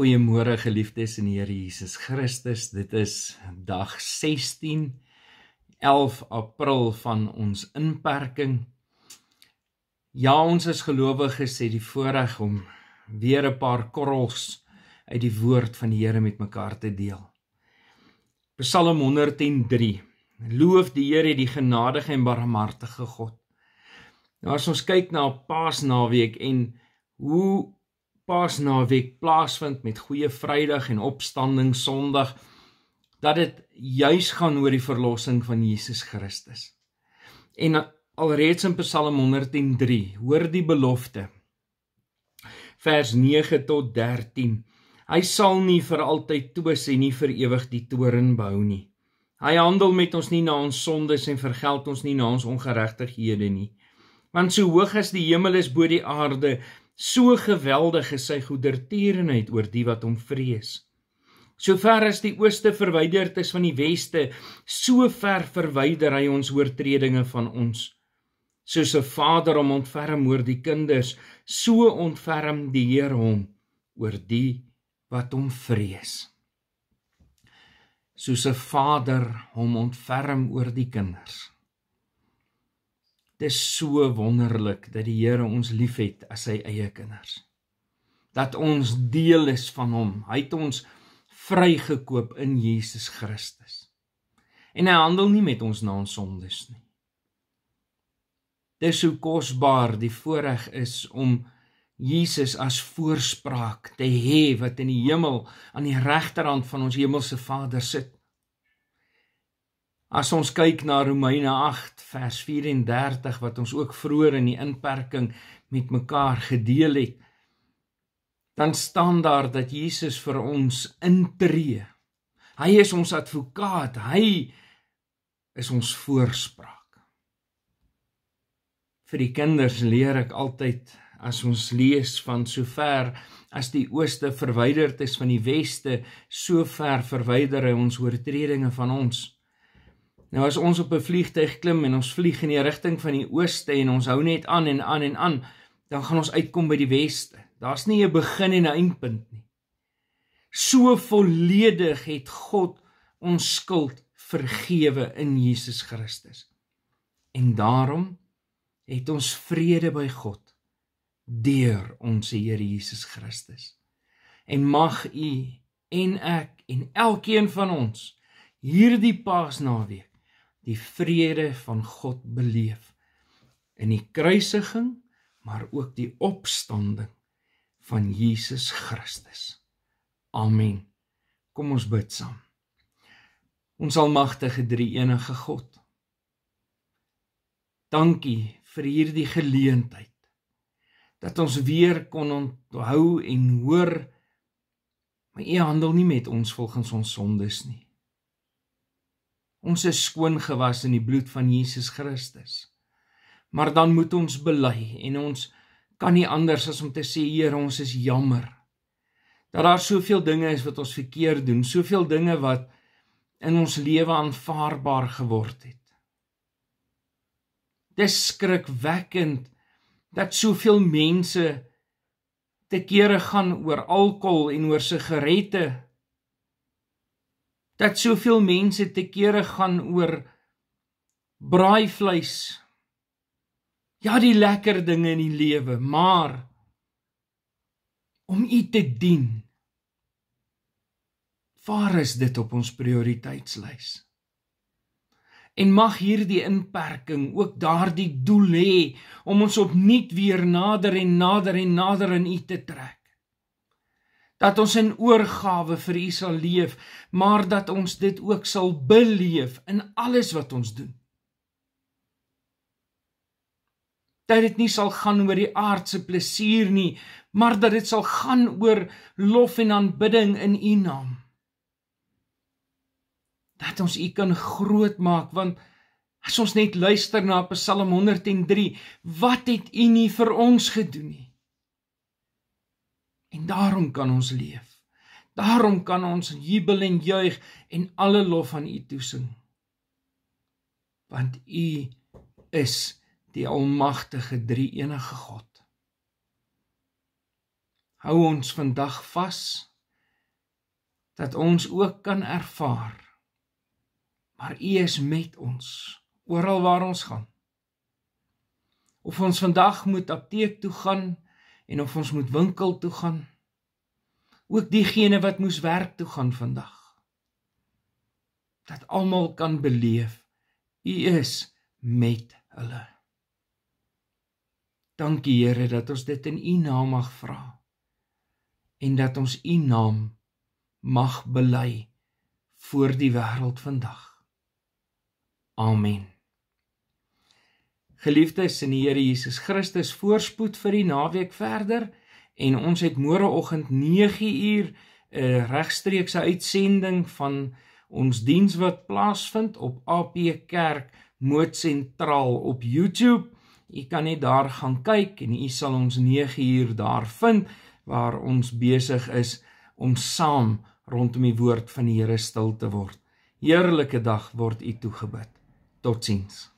Goeiemôre geliefdes in die Here Jesus Christus. Dit is dag 16 11 April van ons inperking. Ja, ons as gelowiges het die voorreg om weer 'n paar korrels uit die woord van die Here met mekaar te deel. Psalm 103. Loof die Here, die genadige en barmhartige God. Nou as ons kyk na Paasnaweek en hoe Paasnaweek plaasvind met goeie Vrydag en opstanding Sondag dat dit juis gaan oor die verlossing van Jesus Christus. En alreeds in Psalm 103 hoor die belofte vers 9 tot 13. Hy sal nie vir altyd twis en nie vir ewig die toren bou nie. Hy handel met ons nie na ons sondes en vergeld ons nie na ons ongeregtighede nie. Want so hoog as die hemel is bo die aarde, So geweldig is sy goedertierenheid oor die wat hom vrees. So ver as die ooste verwyderd is van die weste, so ver verwyder hy ons oortredinge van ons. Soos 'n vader hom ontferm oor die kinders, so ontferm die Here hom oor die wat hom vrees. Soos 'n vader hom ontferm oor die kinders. Dis so wonderlik dat die Here ons liefhet as sy eie kinders. Dat ons deel is van hom. Hy het ons vrygekoop in Jesus Christus. En hy handel nie met ons na ons sondes nie. Dis hoe kosbaar die voorreg is om Jesus as voorspraak te hê wat in die hemel aan die regterhand van ons hemelse Vader sit. As ons kyk na Romeine 8 vers 34 wat ons ook vroeër in die inperking met mekaar gedeel het, dan staan daar dat Jesus vir ons intree. Hy is ons advokaat, hy is ons voorspraak. Vir die kinders leer ek altyd as ons lees van sover as die ooste verwyderd is van die weste, sover verwyder hy ons oortredinge van ons. Nou as ons op 'n vliegtyg klim en ons vlieg in die rigting van die ooste en ons hou net aan en aan en aan, dan gaan ons uitkom by die weste. Daar's nie 'n begin en 'n eindpunt nie. So volledig het God ons skuld vergewe in Jesus Christus. En daarom het ons vrede by God deur ons Here Jesus Christus. En mag u en ek en elkeen van ons hierdie Paasnaweek die vrede van God beleef in die kruisiging maar ook die opstanding van Jesus Christus. Amen. Kom ons bid saam. Ons almagtige drie-enige God. Dankie vir hierdie geleentheid dat ons weer kon onthou en hoor maar U handel nie met ons volgens ons sondes nie. Ons is skoon gewas in die bloed van Jesus Christus. Maar dan moet ons bely en ons kan nie anders as om te sê Here, ons is jammer dat daar soveel dinge is wat ons verkeerd doen, soveel dinge wat in ons lewe aanvaarbaar geword het. Dis skrikwekkend dat soveel mense te kere gaan oor alkohol en oor sigarette dat soveel mense te kere gaan oor braai vleis. Ja, die lekker dinge in die lewe, maar om U te dien. Waar is dit op ons prioriteitslys? En mag hierdie inperking ook daardie doel hê om ons opnuut weer nader en nader en nader in U te trek dat ons in oorgawe vir U sal leef, maar dat ons dit ook sal beleef in alles wat ons doen. Dat dit nie sal gaan oor die aardse plesier nie, maar dat dit sal gaan oor lof en aanbidding in U naam. Dat ons U kan grootmaak want as ons net luister na Psalm 103, wat het U nie vir ons gedoen nie? En daarom kan ons leef. Daarom kan ons jubel en juig en alle lof aan U toesing. Want U is die almagtige drie-enige God. Hou ons vandag vas dat ons ook kan ervaar maar U is met ons oral waar ons gaan. Of ons vandag moet apteek toe gaan en of ons moet winkel toe gaan. Ook diegene wat moes werk toe gaan vandag. Dat almal kan beleef U is met hulle. Dankie Here dat ons dit in U naam mag vra en dat ons U naam mag bely voor die wêreld vandag. Amen. Geliefdes in die Here Jesus Christus, voorspoed vir die naweek verder en ons het môre oggend 9uur 'n eh, regstreekse uitsending van ons diens wat plaasvind op AP Kerk Moot Sentraal op YouTube. U kan net daar gaan kyk en u sal ons 9uur daar vind waar ons besig is om saam rondom die woord van die Here stil te word. Heerlike dag word u toegebid. Totsiens.